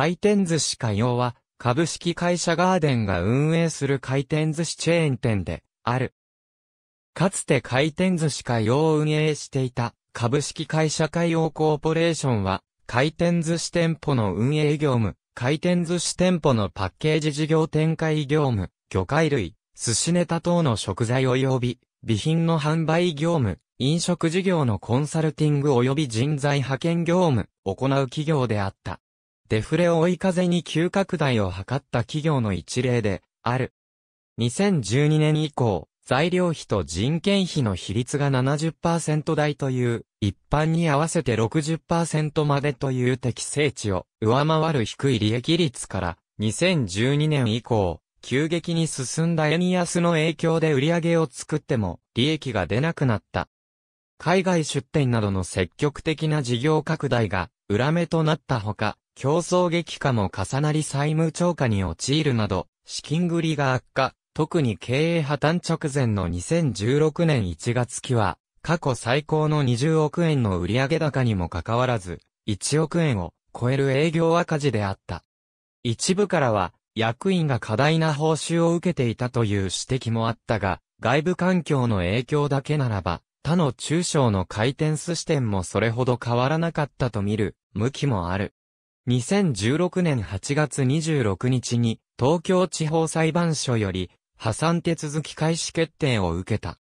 回転寿司かよは、株式会社ガーデンが運営する回転寿司チェーン店で、ある。かつて回転寿司会を運営していた株式会社海洋コーポレーションは回転寿司店舗の運営業務、回転寿司店舗のパッケージ事業展開業務、魚介類、寿司ネタ等の食材及び備品の販売業務、飲食事業のコンサルティング及び人材派遣業務、行う企業であった。デフレを追い風に急拡大を図った企業の一例で、ある。2012年以降、材料費と人件費の比率が70%台という、一般に合わせて60%までという適正値を上回る低い利益率から、2012年以降、急激に進んだ円安の影響で売り上げを作っても利益が出なくなった。海外出店などの積極的な事業拡大が裏目となったほか、競争激化も重なり債務超過に陥るなど、資金繰りが悪化、特に経営破綻直前の2016年1月期は、過去最高の20億円の売上高にもかかわらず、1億円を超える営業赤字であった。一部からは、役員が過大な報酬を受けていたという指摘もあったが、外部環境の影響だけならば、他の中小の回転寿司店もそれほど変わらなかったと見る、向きもある。2016年8月26日に東京地方裁判所より破産手続き開始決定を受けた。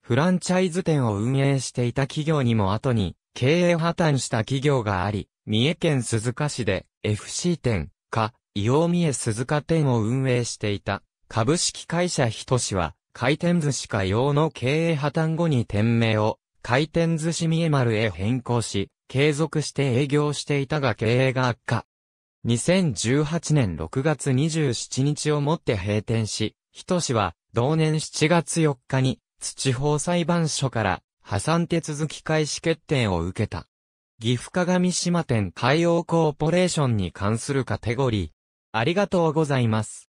フランチャイズ店を運営していた企業にも後に経営破綻した企業があり、三重県鈴鹿市で FC 店か伊王三重鈴鹿店を運営していた株式会社ひとしは回転寿司か用の経営破綻後に店名を回転寿司三重丸へ変更し、継続して営業していたが経営が悪化。2018年6月27日をもって閉店し、人氏は同年7月4日に土方裁判所から破産手続き開始決定を受けた。岐阜鏡島店海洋コーポレーションに関するカテゴリー。ありがとうございます。